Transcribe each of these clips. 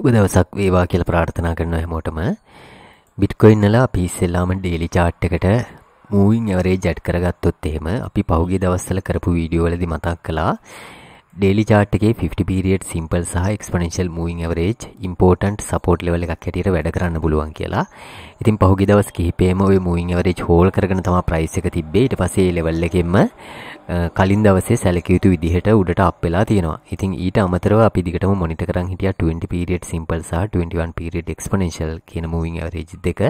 සුබ දවසක් වේවා කියලා ප්‍රාර්ථනා කරනවා හැමෝටම. බිට්කොයින් වල අපි ඉස්සෙල්ලාම ඩේලි chart එකට moving average ඇඩ් කරගත්තොත් එහෙම අපි පහුගිය දවස්වල කරපු වීඩියෝ වලදී මතක් කළා ඩේලි චාට් එකේ 50 period simple සහ exponential moving average important support level එකක් හැටියට වැඩ කරන්න පුළුවන් කියලා. ඉතින් පහුගිය දවස් කිහිපෙම ওই moving average hold කරගෙන තමයි price එක තිබ්බේ. ඊට පස්සේ ඒ level එකෙන්ම කලින් දවසේ සැලකිය යුතු විදිහට උඩට අප් වෙලා තියෙනවා. ඉතින් ඊට අමතරව අපි දිගටම මොනිටර් කරන් හිටියා 20 period simple සහ 21 period exponential කියන moving average දෙක.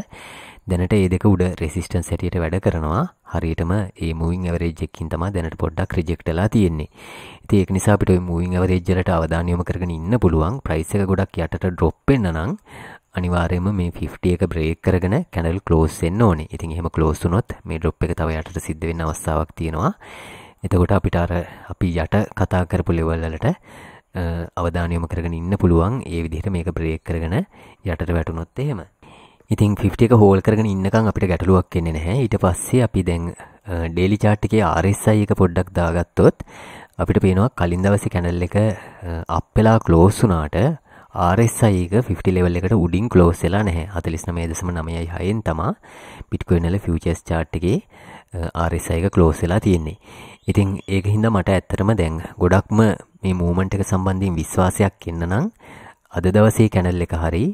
දැනට ඒ දෙක උඩ රෙසිස්ටන්ස් හැටියට වැඩ කරනවා හරියටම ඒ මූවින් ඇවරේජ් එකකින් තමයි දැනට පොඩ්ඩක් රිජෙක්ට් වෙලා තියෙන්නේ. ඉතින් ඒක නිසා අපිට ওই මූවින් ඇවරේජ් වලට අවධානය යොමු කරගෙන ඉන්න පුළුවන්. ප්‍රයිස් එක ගොඩක් යටට ඩ්‍රොප් වෙන්න නම් අනිවාර්යයෙන්ම මේ 50 එක බ්‍රේක් කරගෙන කැනල් ක්ලෝස් වෙන්න ඕනේ. ඉතින් එහෙම ක්ලෝස් වුණොත් මේ ඩ්‍රොප් එක තව යටට සිද්ධ වෙන්න අවස්ථාවක් තියෙනවා. එතකොට අපිට අර අපි යට කතා කරපු ලෙවල් වලට අවධානය යොමු කරගෙන ඉන්න පුළුවන්. ඒ විදිහට මේක බ්‍රේක් කරගෙන යටට වැටුනොත් එහෙම. ඉතින් ක්‍රිප්ට එක හෝල් කරගෙන ඉන්නකම් අපිට ගැටලුවක් කෙන්නේ නැහැ ඊට පස්සේ අපි දැන් ඩේලි චාට් එකේ RSI එක පොඩ්ඩක් දාගත්තොත් අපිට පේනවා කලින් දවසේ කැනල් එක අප් වෙලා ක්ලෝස් වුණාට RSI එක 50 ලෙවල් එකට උඩින් ක්ලෝස් වෙලා නැහැ 49.996 න් තමා Bitcoin වල futures chart එකේ RSI එක ක්ලෝස් වෙලා තියෙන්නේ. ඉතින් ඒක හින්දා මට ඇත්තටම දැන් ගොඩක්ම මේ මූවමන්ට් එක සම්බන්ධයෙන් විශ්වාසයක් එන්න නම් අද දවසේ කැනල් එක හරි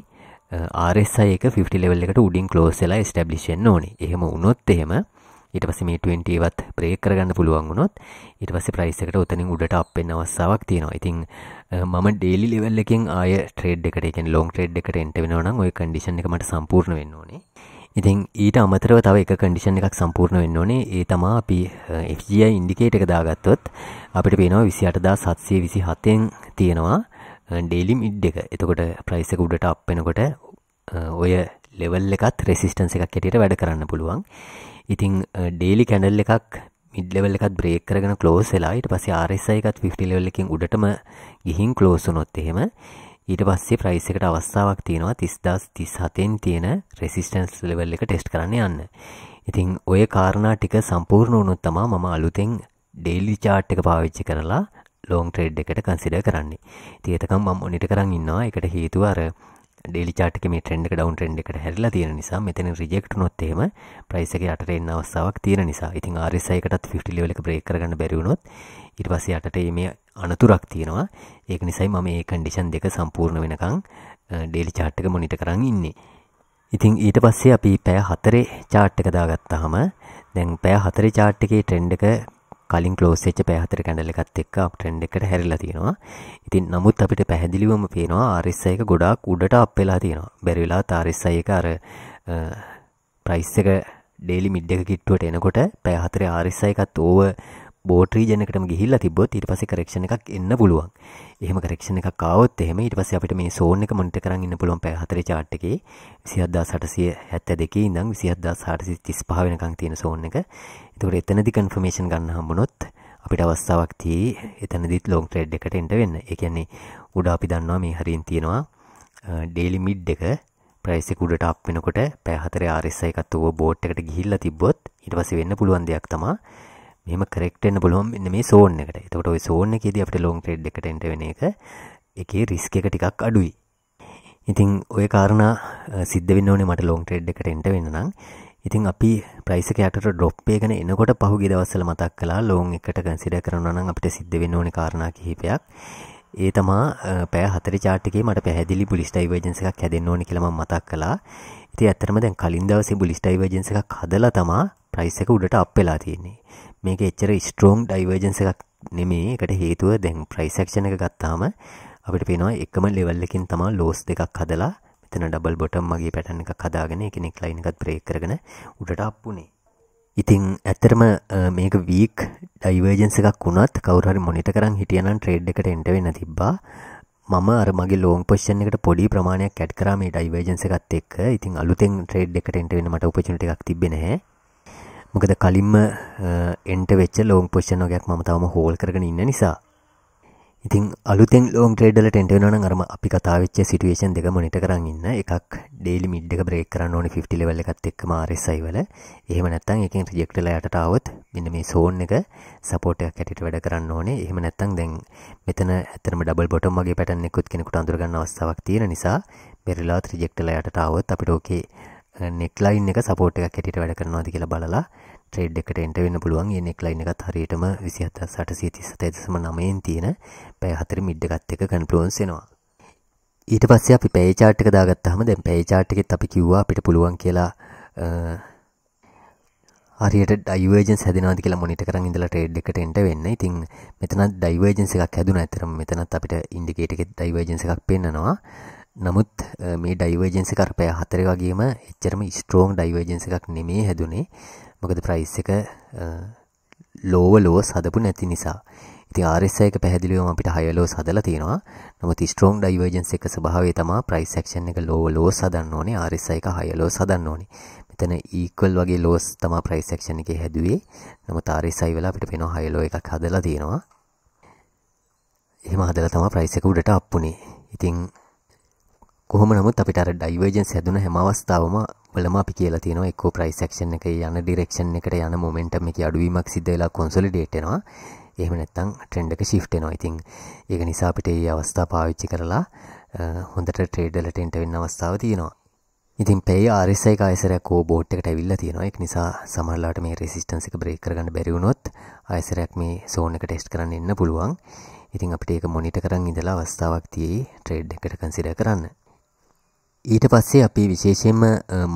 RSI එක 50 ලෙවල් එකට උඩින් ක්ලෝස් වෙලා ස්ටැබ්ලිෂ් වෙන්න ඕනේ. එහෙම වුණොත් එහෙම ඊට පස්සේ මේ 20 වත් බ්‍රේක් කරගන්න පුළුවන් වුණොත් ඊට පස්සේ price එකට උතනින් උඩට අප් වෙන්න අවස්ථාවක් තියෙනවා. ඉතින් මම daily level එකෙන් ආය trade එකට, ඒ කියන්නේ long trade එකට enter වෙනවා නම් ওই condition එක මට සම්පූර්ණ වෙන්න ඕනේ. ඉතින් ඊට අමතරව තව එක කඩිෂන් එකක් සම්පූර්ණ වෙන්න ඕනේ ඒ තමා අපි FGI ඉන්ඩිකේට එක දාගත්තොත් අපිට පේනවා විසි අටදා සත්සය විසි හතෙන් තියෙනවා ඩේලිම් ඉඩ් එක එතකොට ප්‍රයිසක උඩට අප්පෙනකොට ඔය ලෙවල් එකත් රෙසිස්ටන්ස එකක් ඇටියට වැඩ කරන්න පුළුවන් ඉතිං ඩේලි කැඩල් එකක් මිඩ්ලවල් එකත් බ්‍රේක් කරගෙන කලෝස් වෙලායිට පස ආරෙසයි එකත් ෆිල්ලවල්ලකින් උඩටම ගිහින් කලෝසුනොත් එහෙම ඊට පස්සේ ප්‍රයිස් එකට අවස්ථාවක් තියෙනවා තිස්දස් තිස් හතෙන් තියෙන රෙසිස්ටන්ස් ලෙවල් එක ටෙස්ට කරන්න යන්න ඉතිං ඔය කාරණා ටික සම්පූර්ණ වුණුත් තමා මම අලුතෙන් ඩේලි චාට් එක පාවිච්චි කරලා ලෝන් ට්‍රේඩ් එකට කන්සිඩ කරන්නේ තියතකම් මම් ඔනිට කරන්න ඉන්නවා එකට හේතුව අර ඩෙලිචාටක මේ ටෙන්ඩ ඩවන් ටෙන්ඩ එකට හැල්ලා තියෙන නිසා මෙතන රිජෙක්ට නොත්තේම ප්‍රයිසක අට එන්න අවස්සාවක් තියෙන නිසා ඉතින් ආරිසයකටත් ෆිටිලිවලක බ්‍රේකරගන්න බැරිවුණොත් ඉටවස අටට මේ අනතුරක් තියෙනවා ඒක නිසයි මම ඒ කණ්ඩිෂන් දෙක සම්පූර්ණ වෙනකං ඩෙලි චාට්ටක මොනිට කරන්න ඉන්නේ ඉතිං ඊට පස්සේ අපි පෑ හතරේ චාට්ටක දාගත්තාහම දැන් පෑ හතරේ චාට්ටකේ ට්‍රෙන්ඩක කලින් ක්ලෝස් වෙච්ච පැය හතර කැන්ඩල් එකත් එක්ක අප් ට්‍රෙන්ඩ් එකට හැරිලා තියෙනවා. ඉතින් නමුත් අපිට පැහැදිලිවම පේනවා RSI එක ගොඩාක් උඩට අප් වෙලා තියෙනවා. බැරි වෙලාවත් RSI එක අර ප්‍රයිස් එක ඩේලි මිඩ් එක කිට්ටුවට එනකොට පැය හතරේ RSI එකත් ඕව බෝඩ් රීජන් එකටම ගිහිල්ලා තිබ්බොත් ඊට පස්සේ කරෙක්ෂන් එකක් එන්න පුළුවන්. එහෙම කරෙක්ෂන් එකක් ආවොත් එහෙම ඊට පස්සේ අපිට මේ සෝන් එක මොනිටර් කරන් ඉන්න පුළුවන් පැය 4 chart එකේ 27872 ඉඳන් 27835 වෙනකන් තියෙන සෝන් එක. ඒකට එතනදී කන්ෆර්මේෂන් ගන්න හම්බුනොත් අපිට අවස්ථාවක් තියෙයි එතනදිත් ලොන් ට්‍රේඩ් එකට එන්න වෙන්න. ඒ කියන්නේ උඩ අපි දන්නවා මේ හරියන් තියෙනවා ඩේලි මිඩ් එක ප්‍රයිස් එක උඩට අප් වෙනකොට පැය 4 RSI එකත් ඌව බෝට් එකට ගිහිල්ලා තිබ්බොත් ඊට පස්සේ වෙන්න පුළුවන් දෙයක් තමයි මෙම කරෙක්ටෙන්න්න පුළුවන් ඉන්න මේ සෝන් එකට එතකොට ඔයි සෝන්න එකෙද අපට ලෝන් ට්‍රේඩ් එකට එට වෙන එක එකේ රිස්ක එක ටිකක් අඩුයි ඉතිං ඔය කාරණ සිද්ධ වන්න මට ලෝන් ට්‍රේඩ් එකට එට වෙන්නම් ඉතින් අපි ප්‍රයිසකයට ඩොප්පේ ගැන එනකොට පහුගේ දවස්සල මතක් කලා ලෝන් එකට කැසිඩ කරනවනම් අපට සිද්ධ වෙන්න ඕන කාරණ කිහිපයක් ඒ තමා පෑ හතර චාටිකේ මට පැහදිලි බුලිස්ටයිවර්ජන්ස එකක් හැදෙන් ඕන කියලම මතක් කලා ඉති ඇතරම දැන් කලින් දවස බුලිස්ටයිවර්ජන්ස එකක් හදලා තමා ප්‍රයිස් එක උඩට අප්පෙලා තියෙන්නේ මේක එච්චර ස්ට්‍රෝම් ඩයිවර්ජන්ස එකක් නෙමේ එකට හේතුව දැන් ප්‍රයිසක්ෂණ එක ගත්තාම අපිට පේනවා එකම ලෙවල්ලකින් තමා ලෝස් දෙකක් හදලා මෙතන ඩබල් බොටම් මගේ පැටන් එක කදාගෙන එකනෙක් ලයින එකත් ප්‍රේක් කරගෙන උඩට අප්පුනේ ඉතිං ඇත්තරම මේක වීක් ඩයිවර්ජන්ස එකක් වුණත් කවරහරි මොනිට කරන් හිටියනන් ට්‍රේඩ් එකට එන්ට වෙන තිබ්බා මම අර මගේ ලෝන් පොෂන් එකට පොඩි ප්‍රමාණයක් කැට් කරා මේ ඩයිවර්ජන්ස එකත් එක්ක ඉතින් අලුතෙන් ට්‍රේඩ් එකට එන්ට වෙන මට උපචනට එකක් තිබෙන නැහැ මොකද කලින්ම එන්ට වෙච්ච ලෝන් පොෂ්ෂන ගයක් ම තවම හෝල් කරගෙන ඉන්න නිසා ඉතින් අලුතෙන් ලෝන් ට්‍රේඩල ටෙන්ටවන අරම අපි කතාවෙච්ච සිටුවේෂන් දෙක මොනිට කරන්න ඉන්න එකක් ඩේලි මිඩ් එක බ්‍රේක් කරන්න ඕන ෆිල්ලවල්ල එකත් එක්ක මාරෙසයි වල එහෙම නැත්තං එකින් රජෙක්ටල යටටාවත් මෙන්න මේ සෝන් එක සපෝටයක් ඇටිට වැඩ කරන්න ඕනේ එහෙම නැත්තං දැන් මෙතන ඇතරම ඩබල් බොටම් වගේ පැටන්නෙකුත් කෙනෙකුට අඳුරගන්න අවස්ථාවක් තියෙන නිසා බෙරිලාත් රජෙක්ටල යටටාවත් අපිට ඕකේ නෙක්ලයින් එක සපෝට් එකක් හැටියට වැඩ කරනවාද කියලා බලලා ට්‍රේඩ් එකට එන්ට වෙන්න පුළුවන් ඒ නෙක්ලයින් එකත් හරියටම 27839 තියෙන පැය 4 මිඩ් එකත් එක්ක කන්ෆ්ලුවන්ස් වෙනවා. ඊට පස්සේ අපි පැය chart එක දාගත්තාම දැන් පැය chart එකෙත් අපි කිව්වා අපිට පුළුවන් කියලා හරියට ඩයිවර්ජන්ස් හැදෙනවාද කියලා මොනිටර් කරන් ඉඳලා ට්‍රේඩ් එකට එන්ට වෙන්න. ඉතින් මෙතනත් ඩයිවර්ජන්ස් එකක් හැදුණා. ඇත්තටම මෙතනත් අපිට ඉන්ඩිකේටර් එකේ ඩයිවර්ජන්ස් එකක් පෙන්නනවා. නමුත් මේ ඩයිවර්ජන්සි කරපය හතර වගේම එච්චරම ස්ට්‍රෝන් ඩයිවර්ජන්ස එකක් නෙමේ හැදුනේ මොකද ප්‍රයිස් එක ලෝව ලෝ සදපු නැති නිසා ඉති ආරස්සයක පැදිලිවම අපිට හයලෝ සදල තියෙනවා නමුත් ස්ට්‍රෝන් ඩයිවර්ජන්ස එක සභාවේ තමා ප්‍රයිස්ක්ෂන් එක ලෝව ලෝ සදන්න ඕනේ ආරිස්සය එක හයලෝ සදන්න ඕනේ මෙතන ඊකල් වගේ ලෝස් තමා ප්‍රයිස්ක්ෂන් එක හැදුවේ නමු තාරිසයි වෙලා අපිට පෙනවා හයලෝ එකක් හදලා තියෙනවා එහෙම හදලා තමා ප්‍රයිස් එක උඩට අප්පුනේ ඉතින් කොහොම නමුත් අපිට අර ඩයිවර්ජන්ස් හැදුන හැම අවස්ථාවම වලම අපි කියලා තියෙනවා එක්කෝ ප්‍රයිස් ඇක්ෂන් එකේ යන ඩිරෙක්ෂන් එකට යන මොමන්ටම් එකේ අඩුවීමක් සිද්ධ වෙලා කොන්සොලිඩේට් වෙනවා. එහෙම නැත්නම් ට්‍රෙන්ඩ් එක shift වෙනවා. ඉතින් ඒක නිසා අපිට මේ අවස්ථාව පාවිච්චි කරලා හොඳට ට්‍රේඩ් වලට එන්ට වෙන්න අවස්ථාව තියෙනවා. ඉතින් පේ RSI එක ආයසරයක් ඕ බෝඩ් එකට ඇවිල්ලා තියෙනවා. ඒක නිසා සමහරලාට මේ රෙසිස්ටන්ස් එක බ්‍රේක් කරගන්න බැරි වුණොත් ආයසරයක් මේ zone එක ටෙස්ට් කරන්න එන්න පුළුවන්. ඉතින් අපිට ඒක මොනිටර් කරන් ඉඳලා අවස්ථාවක් තියෙයි ට්‍රේඩ් එකට කන්සිඩර් කරන්න. ඊට පස්සේ අපි විශේෂයෙන්ම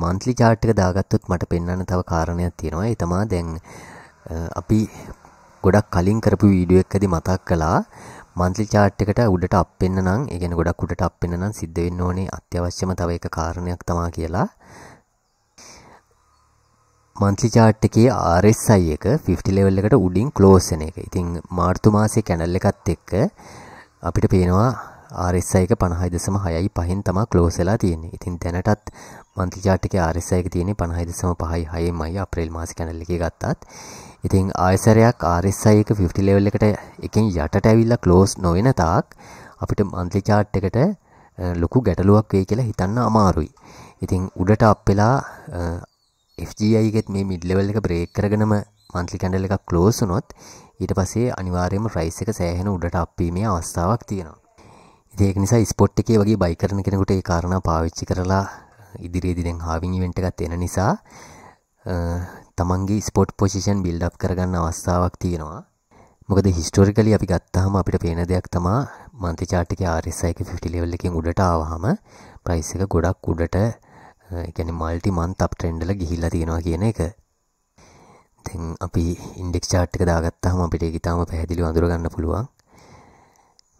මන්ත්ලි චාට් එක දාගත්තොත් මට පෙන්වන්න තව කාරණයක් තියෙනවා. ඒ තමා දැන් අපි ගොඩක් කලින් කරපු වීඩියෝ එකකදී මතක් කළා මන්ත්ලි චාට් එකට උඩට අප් වෙන්න නම්, ඒ කියන්නේ ගොඩක් උඩට අප් වෙන්න නම් සිද්ධ වෙන්න ඕනේ අත්‍යවශ්‍යම තව එක කාරණයක් තමා කියලා. මන්ත්ලි චාට් එකේ RSI එක 50 level එකට උඩින් ක්ලෝස් වෙන එක. ඉතින් මාර්තු මාසේ කැනල් එකත් එක්ක අපිට පේනවා RSI එක 50.6යි පහෙන් තමයි ක්ලෝස් වෙලා තියෙන්නේ. ඉතින් දැනටත් monthly chart එකේ RSI එක තියෙන්නේ 50.5යි 6මයි අප්‍රේල් මාසේ කැනල් එකේ ගත්තත්. ඉතින් ආයසරයක් RSI එක 50 level එකට එකෙන් යටට ඇවිල්ලා ක්ලෝස් නොවන තාක් අපිට monthly chart එකට ලොකු ගැටලුවක් වෙයි කියලා හිතන්න අමාරුයි. ඉතින් උඩට අප් වෙලා FGI එකෙත් මේ mid level එක break කරගෙනම monthly candle එකක් close වුණොත් ඊට පස්සේ අනිවාර්යයෙන්ම price එක සෑහෙන උඩට අප් වීමේ අවස්ථාවක් තියෙනවා. ඒක නිසා ස්පොට් එකේ වගේ බයි කරන කෙනෙකුට ඒ කාරණා පාවිච්චි කරලා ඉදිරියේදී දැන් හාවින් ඉවෙන්ට් එකක් එන නිසා තමන්ගේ ස්පොට් පොසිෂන් බිල්ඩ් අප් කරගන්න අවස්ථාවක් තියෙනවා. මොකද හිස්ටෝරිකලි අපි ගත්තාම අපිට පේන දෙයක් තමා මන්ති chart එකේ RSI එක 50 level එකෙන් උඩට ආවහම price එක ගොඩක් උඩට ඒ කියන්නේ multi month up trend වල ගිහිල්ලා තියෙනවා කියන එක. දැන් අපි index chart එක දාගත්තාම අපිට ඒක ඊටාම පැහැදිලිව අඳුර ගන්න පුළුවන්.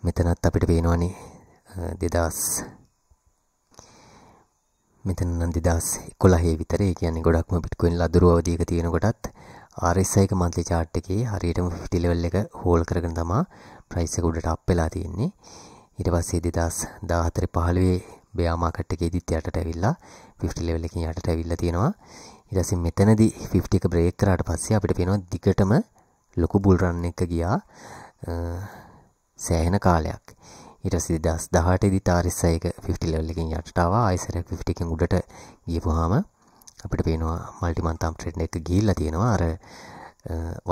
මෙතනත් අපිට පේනවානේ දෙදස් මෙතනන් දෙදස් කොලහේ විතර කියන්නේ ගොඩක්ම පිටකොයින් ලදුරුව අවධියක තියෙනකොටත් RSI එක monthly chart එකේ හරියටම 50 level එක hold කරගෙන තමා price එක උඩට up වෙලා තියෙන්නේ ඊට පස්සේ 2014 15 bear market එකේදීත් යටට ඇවිල්ලා 50 level එකකින් යටට ඇවිල්ලා තියෙනවා ඊට පස්සේ මෙතනදී 50 එක break කරාට පස්සේ අපිට පේනවා දිගටම ලොකු bull run එක ගියා සෑහෙන කාලයක් ඊට පස්සේ 2018 දී තාරිස්සයක 50 ලෙවල් එකකින් යටට ආවා ආයිසරයක් 50 එකකින් උඩට ගියපුවාම අපිට පේනවා මල්ටි මන්ත් අම් ට්‍රෙන්ඩ් එක ගිහිල්ලා තියෙනවා අර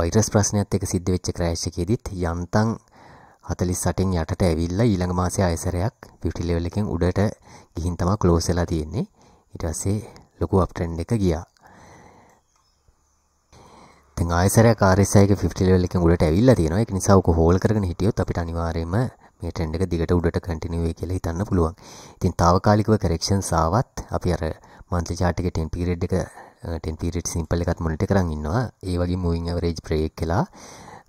වෛරස් ප්‍රශ්නයත් එක්ක සිද්ධ වෙච්ච ක්‍රෑෂ් එකේදීත් යන්තම් 48න් යටට ඇවිල්ලා ඊළඟ මාසේ ආයසරයක් 50 ලෙවල් එකෙන් උඩට ගිහින් තමයි ක්ලෝස් වෙලා තියෙන්නේ. ඊට පස්සේ ලොකු අප්ට්‍රෙන්ඩ් එක ගියා. ඉතින් ආයසරය කාරෙසයක ෆිල්ල එක ගුලට ඇවිල්ලා තියෙනවා එක නිසාක හෝල් කරන හිටියොත් අපිට අනිවාරයම මේ ටෙන්ඩ එක දිගට උඩට කටිනුවේ කියලා හිතන්න පුළුවන් ඉතින් තාවකාලිකව කරෙක්ෂන් සාවත් අපි අර මන්ත්‍ර චාටික ටෙන් පිරෙඩ් එක ටෙන් පිරිට් සිම්පල් එකත් මොනිට කරන්න ඉන්නවා ඒ වගේ මුවින් අවරේජ් ප්‍රේක් කලා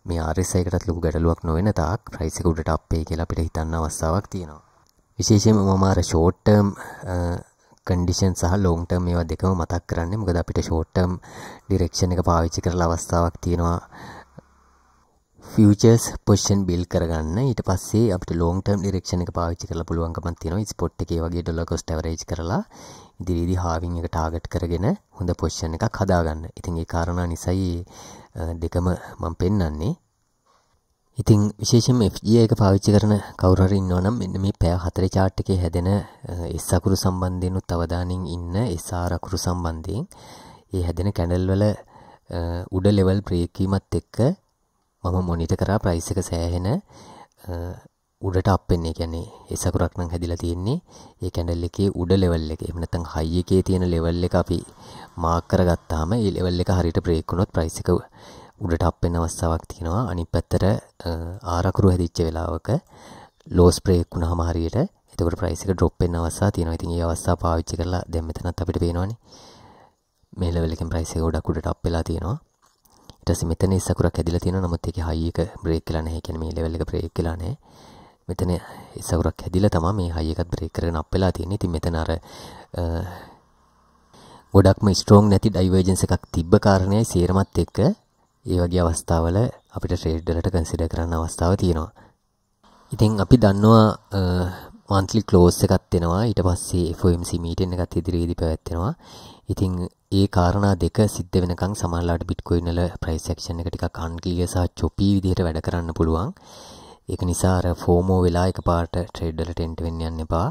මේ ආරෙසයකටත් ලොකු ගැටලුවක් නොවෙන තාක් ප්‍රයිසික උඩට අපේ කියලා අපිට හිතන්න අවස්ථාවක් තියෙනවා. විශේෂයෙන්ම මම අර ෂෝට් ටර්ම් කන්ඩිෂන් සහ ලෝන් ටර්ම් මේවා දෙකම මතක් කරන්න මොකද අපිට ෂෝට් ටර්ම් ඩිරෙක්ෂන් එක පාවිච්චි කරලා අවස්ථාවක් තියෙනවා ෆියචර්ස් පොෂන් බිල් කරගන්න ඊට පස්සේ අපිට ලෝන් ටර්ම් ඩිරෙක්ෂන් එක පාවිච්චි කරලා පුළුවන්කමක් තියෙනවා ස්පොට් එකේ වගේ ඩොලර් කොස්ට් ඇවරේජ් කරලා ඉදිරියේදී හාවින් එක ටාගට් කරගෙන හොඳ පොෂන් එකක් හදාගන්න. ඉතින් ඒ කාරණා නිසයි දෙකම මම පෙන්වන්නේ. ඉතින් විශේෂම FG එක පාවිච්චි කරන කවුරු හරි ඉන්නවා නම් මෙන්න මේ පෑ හතරේ chart එකේ හැදෙන S අකුරු සම්බන්ධයෙන් උත් අවධානයෙන් ඉන්න SR අකුරු සම්බන්ධයෙන් මේ හැදෙන කැන්ඩල් වල උඩ ලෙවල් බ්‍රේක් වීමත් එක්ක මම මොනිටර් කරා ප්‍රයිස් එක සෑහෙන උඩට අප් වෙන්නේ. කියන්නේ S අකුරක් නම් හැදිලා තියෙන්නේ. ඒ කැන්ඩල් එකේ උඩ ලෙවල් එක. එහෙම නැත්නම් high එකේ තියෙන ලෙවල් එක අපි මාක් කරගත්තාම ඒ ලෙවල් එක හරියට බ්‍රේක් වුණොත් ප්‍රයිස් එක උඩට අප් වෙන අවස්ථාවක් තියෙනවා අනිත් පැත්තට ආරකුරු හැදිච්ච වෙලාවක ලෝ ස්ප්‍රේක් වුණාම හරියට එතකොට ප්‍රයිස් එක ඩ්‍රොප් වෙන්න අවස්ථා තියෙනවා. ඉතින් ඒ අවස්ථාව පාවිච්චි කරලා දැන් මෙතනත් අපිට පේනවනේ මේ ලෙවල් එකෙන් ප්‍රයිස් එක ගොඩක් උඩට අප් වෙලා තියෙනවා. ඊට පස්සේ මෙතන ඉස්සකුරක් හැදිලා තියෙනවා. නමුත් ඒකේ හයි එක බ්‍රේක් වෙලා නැහැ. කියන්නේ මේ ලෙවල් එක බ්‍රේක් වෙලා නැහැ. මෙතන ඉස්සවුරක් හැදිලා තමයි මේ හයි එකත් බ්‍රේක් කරගෙන අප් වෙලා තියෙන්නේ. ඉතින් මෙතන අර ගොඩක්ම ස්ට්‍රෝං නැති ඩයිවර්ජන්ස් එකක් තිබ්බ කාරණේයි සේරමත් එක්ක ඒ වගේ අවස්ථාවල අපිට ට්‍රේඩ් වලට කන්සිඩර් කරන්න අවස්ථාව තියෙනවා. ඉතින් අපි දන්නවා මන්ත්ලි ක්ලෝස් එකක් එනවා ඊට පස්සේ FOMC මීටින් එකක් ඉදිරියේදී පැවැත්වෙනවා. ඉතින් ඒ කාරණා දෙක සිද්ධ වෙනකන් සමහරවිට බිට්කොයින් වල ප්‍රයිස් ඇක්ෂන් එක ටිකක් අන්ක්ලියර් සහ චොපි විදිහට වැඩ කරන්න පුළුවන්. ඒක නිසා අර ෆෝමෝ වෙලා එකපාරට ට්‍රේඩ් වලට එන්ට් වෙන්න යන්න එපා.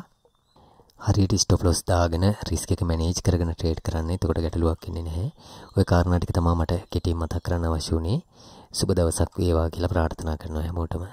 හරියට ස්ටොප් ලොස් දාගෙන රිස්ක් එක මැනේජ් කරගෙන ට්‍රේඩ් කරන්න. එතකොට ගැටලුවක් එන්නේ නැහැ. ওই කාරණා ටික තමයි මට කෙටියෙන් මතක් කරන්න අවශ්‍ය වුණේ. සුබ දවසක් වේවා කියලා ප්‍රාර්ථනා කරනවා හැමෝටම.